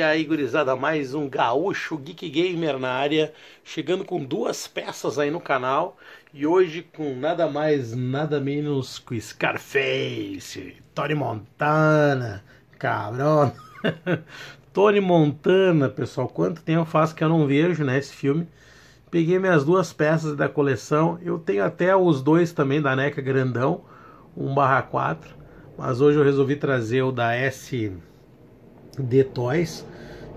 E aí, gurizada, mais um gaúcho Geek Gamer na área, chegando com duas peças aí no canal e hoje com nada mais, nada menos que Scarface, Tony Montana, cabrão. Tony Montana, pessoal, quanto tempo faz que eu não vejo, né, esse filme. Peguei minhas duas peças da coleção, eu tenho até os dois também da NECA grandão, 1/4, mas hoje eu resolvi trazer o da S de toys,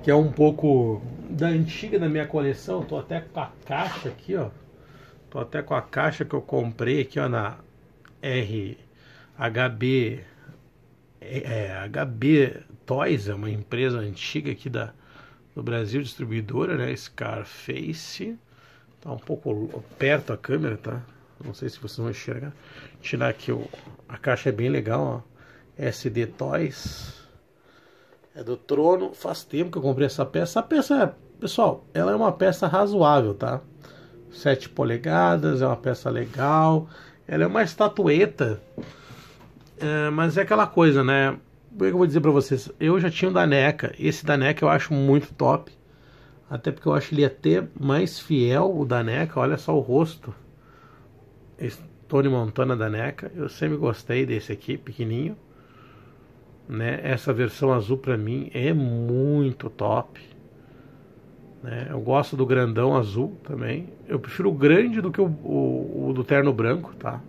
que é um pouco da antiga da minha coleção. tô até com a caixa aqui, ó. Tô até com a caixa que eu comprei aqui, ó, na RHB é, é HB Toys, é uma empresa antiga aqui da, do Brasil, distribuidora, né? Scarface. Tá um pouco perto a câmera, tá? Não sei se vocês vão enxergar. Tirar aqui o. A caixa é bem legal, ó. SD Toys. É do Trono. Faz tempo que eu comprei essa peça. A peça, pessoal, ela é uma peça razoável, tá? 7 polegadas, é uma peça legal. Ela é uma estatueta. É, mas é aquela coisa, né? O que eu vou dizer para vocês? Eu já tinha o Daneca. da NECA. Esse da NECA eu acho muito top. Até porque eu acho ele até mais fiel, o da NECA. Olha só o rosto. Esse Tony Montana da NECA. Eu sempre gostei desse aqui, pequenininho. Né? Essa versão azul para mim é muito top. Né? Eu gosto do grandão azul também. Eu prefiro o grande do que o, o, o do terno branco, tá?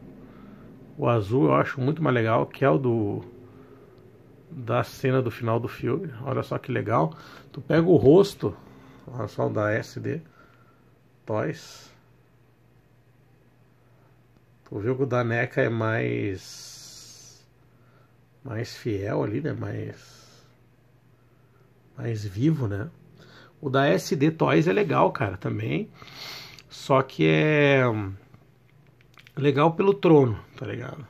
O azul eu acho muito mais legal, que é o do da cena do final do filme. Olha só que legal. Tu pega o rosto, olha só o da SD Toys. Tu viu que o da NECA é mais mais fiel ali, né? Mais, mais vivo, né? O da SD Toys é legal, cara, também. Só que é legal pelo trono, tá ligado?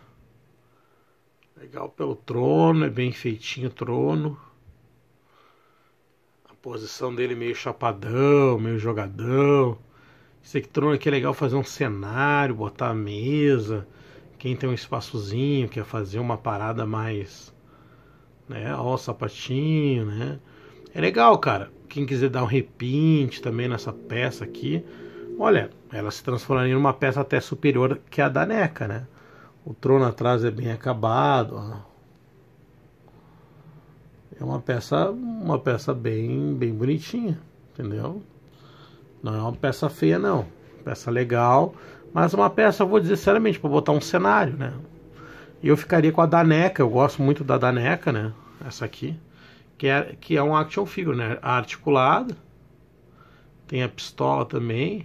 Legal pelo trono, é bem feitinho o trono. A posição dele meio chapadão, meio jogadão. Esse aqui trono aqui é legal fazer um cenário, botar a mesa quem tem um espaçozinho, quer fazer uma parada mais. Né, ó, sapatinho, né? É legal, cara. Quem quiser dar um repinte também nessa peça aqui, olha, ela se transformaria uma peça até superior que a da NECA, né? O trono atrás é bem acabado, ó. É uma peça, uma peça bem, bem bonitinha, entendeu? Não é uma peça feia não, peça legal, mas uma peça, eu vou dizer sinceramente, para botar um cenário, né? E eu ficaria com a Daneca, eu gosto muito da Daneca, né? Essa aqui, que é, que é um action figure, né? Articulada. Tem a pistola também.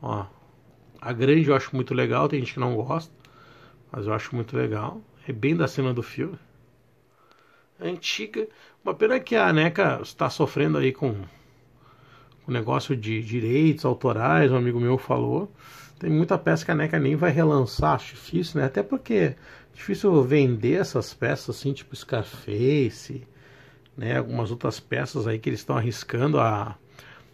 Ó, a grande eu acho muito legal, tem gente que não gosta, mas eu acho muito legal. É bem da cena do filme. Antiga. Uma pena que a Neca está sofrendo aí com o negócio de direitos autorais, um amigo meu falou. Tem muita peça que a NECA nem vai relançar, acho difícil, né? Até porque é difícil vender essas peças assim, tipo Scarface, né? Algumas outras peças aí que eles estão arriscando a,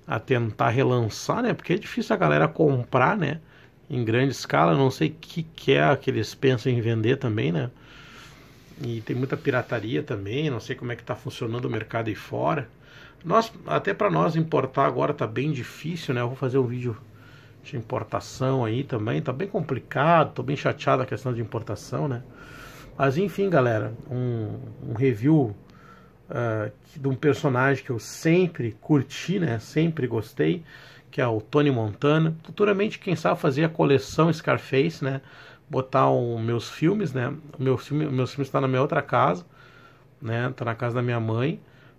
a tentar relançar, né? Porque é difícil a galera comprar, né? Em grande escala, não sei o que, que é que eles pensam em vender também, né? E tem muita pirataria também, não sei como é que tá funcionando o mercado aí fora. Nós, até para nós importar agora tá bem difícil, né? Eu vou fazer um vídeo de importação aí também, tá bem complicado, tô bem chateado a questão de importação, né? Mas enfim, galera, um, um review uh, de um personagem que eu sempre curti, né? Sempre gostei, que é o Tony Montana. Futuramente, quem sabe fazer a coleção Scarface, né? Botar os meus filmes, né? O meu filme, está na minha outra casa, né? Tá na casa da minha mãe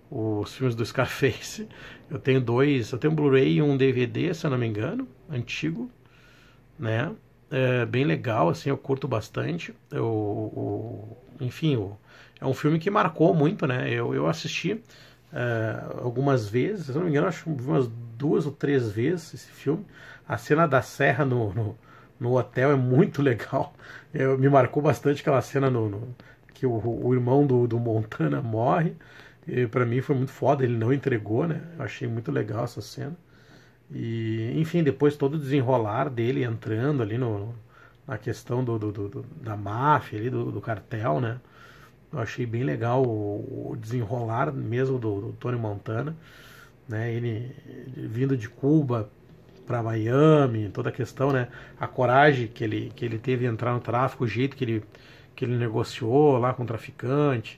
os filmes do Scarface. Eu tenho dois, eu tenho um Blu-ray e um DVD, se eu não me engano, antigo, né? É bem legal, assim, eu curto bastante. Eu, enfim, é um filme que marcou muito, né? Eu, eu assisti é, algumas vezes, se eu não me engano, acho que umas duas ou três vezes esse filme. A cena da serra no, no, no hotel é muito legal. Eu, me marcou bastante aquela cena no, no que o, o irmão do, do Montana morre. E para mim foi muito foda, ele não entregou, né? Eu achei muito legal essa cena. E, enfim, depois todo o desenrolar dele entrando ali no, na questão do, do, do da máfia, ali, do, do, cartel, né? Eu achei bem legal o, o desenrolar mesmo do, do, Tony Montana, né? Ele, ele vindo de Cuba para Miami, toda a questão, né? A coragem que ele, que ele teve de entrar no tráfico, o jeito que ele, que ele negociou lá com o traficante,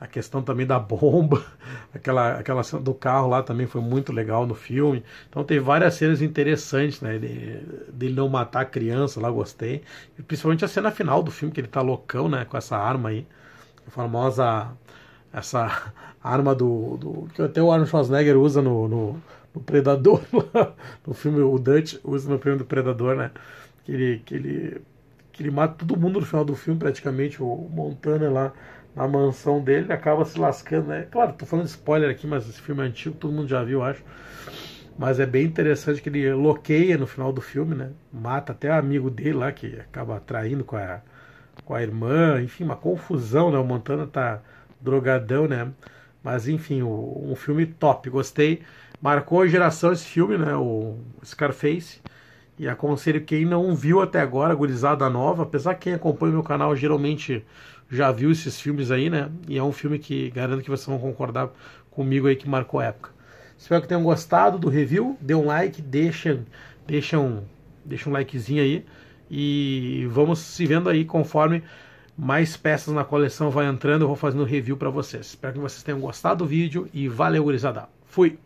a questão também da bomba, aquela, aquela cena do carro lá também foi muito legal no filme. Então tem várias cenas interessantes, né? dele não matar a criança, lá gostei. E principalmente a cena final do filme, que ele tá loucão, né? Com essa arma aí. A famosa. Essa arma do, do. que até o Arnold Schwarzenegger usa no, no, no Predador No filme, o Dutch usa no filme do Predador, né? Que ele. Que ele que ele mata todo mundo no final do filme, praticamente, o Montana lá na mansão dele, acaba se lascando, né? Claro, tô falando spoiler aqui, mas esse filme é antigo, todo mundo já viu, acho. Mas é bem interessante que ele loqueia no final do filme, né? Mata até o amigo dele lá, que acaba traindo com a, com a irmã, enfim, uma confusão, né? O Montana tá drogadão, né? Mas enfim, o, um filme top, gostei. Marcou a geração esse filme, né? O Scarface. E aconselho quem não viu até agora, Gurizada Nova, apesar que quem acompanha o meu canal geralmente já viu esses filmes aí, né? E é um filme que garanto que vocês vão concordar comigo aí que marcou época. Espero que tenham gostado do review, dê um like, deixa, deixa, um, deixa um likezinho aí e vamos se vendo aí conforme mais peças na coleção vai entrando, eu vou fazendo review para vocês. Espero que vocês tenham gostado do vídeo e valeu, gurizada. Fui!